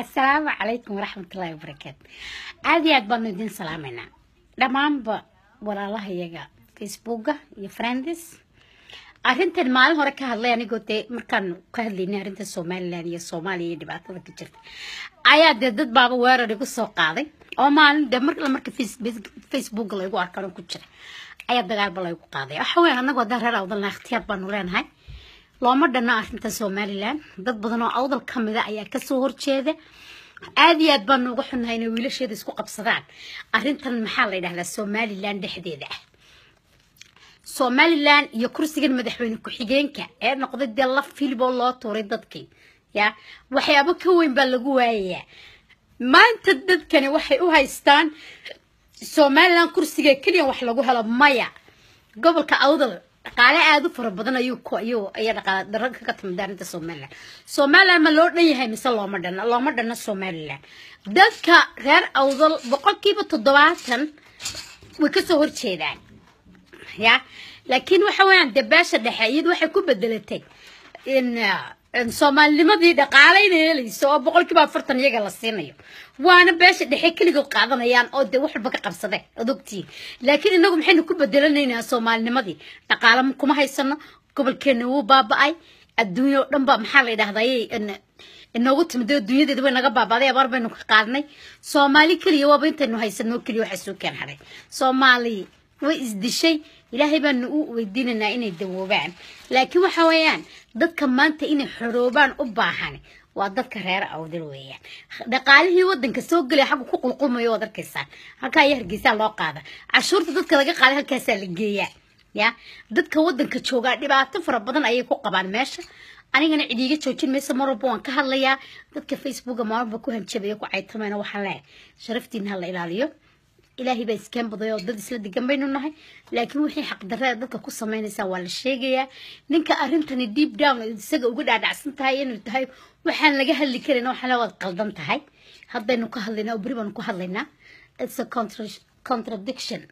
asalaamu calaykum waraxmatullahi wabarakaatu aada iyo aad baanu idin salaamaynaa dhammaanba walaalaha iyaga facebooka iyo frandes arrintan maalin hore ka hadlay anigoo dee markaan ka hadlaynay arrinta somalilan iyo soomaaliya iyo dhibaatada ka jirta ayaa dee dad baaba weerar igu soo qaaday oo maalin dee markale marka facebook laygu arkan ku jira ayaa dagaalba laygu qaaday waxa weyan annagoo haddaa reer awdalna ikhtiyaar baanu leenahay looma dhanna arrintan somalilan dad badan oo awdal kamida ayaa kasoo horjeeda aad iyo aad baan nooga xunnahay inay wiilasheeda isku qabsadaan arintan maxaa la yidhahdaa somalilan dhexdeeda ah somalilan iyo kursigan madaxweyne ku-xigeenka ee noqday dee la filib loo tuuray dadkii ya waxyaabo ka weyn baa lagu waayayaa maanta dadkani waxay u haystaan somalilan kursiga keliya wax lagu helo maya gobolka awdal dhaqaale aada u fara badan ayuu ku ayuu ayaa dhaqaale darro kaga timid arrinta somaliland somaliland ma loo dhan yahay mise looma dhanna looma dhanna somaliland dadka reer awdal boqolkiiba toddobaatan way kasoo horjeedaan ya laakiin waxa weeyaan dabaasha dhexe iyadu waxay ku bedelatay in soomaalinimadii dhaqaalayna helayso oo boqol kiiba afartan iyaga la siinayo waana beesha dhexe keligo qaadanayaan oo dee wax walba ka qabsade adogtii laakiin inagu maxaynu ku bedelanaynaa soomaalinimadii dhaqaala kuma haysano gobolkeena wuu baaba-ay adduunyo o dhan baa maxaa la yidhahdaayy inoogu timid adduunyadeeda way naga baabaaday abaar baynu ka qaadnay soomaali keliya waaba intaynu haysanoo keliya waxaa soo keen hadhay soomaali way isdishay ilaahay baanu u weydiinaynaa inay dawoobaan laakiin waxa weeyaan dadka maanta inay xoroobaan u baahan waa dadka reer awdal weeyaan dhaqaalihii wadanka soo gelaya xagga ku qulqulmayo waad arkaysaan halkaa ayaa hargeysaa loo qaada cashuurta dadka laga qaaday halkaasaa la geeyaa ya dadka wadanka joogaa dhibaato fara badan ayay ku qabaan meesha anigana cidiiga joojin mayso mar walba waan ka hadlayaa dadka facebooka maalwalba ku hanjabaya ku caytamana waxaan leehay sharaftiina ha la ilaaliyo ilaahay baa iskaan baday oo dad isla degan baynu nahay laakiin wixii xaqdarrada dadka ku samaynaysaa waa la sheegayaa ninka arrintani deep down isaga uga dhaadhacsan tahay inuu tahay waxaan laga hadli karayna waxaana waad qaldan tahay haddaynu ka hadlaynaa oo beri baanu ka hadlaynaa it's a contradiction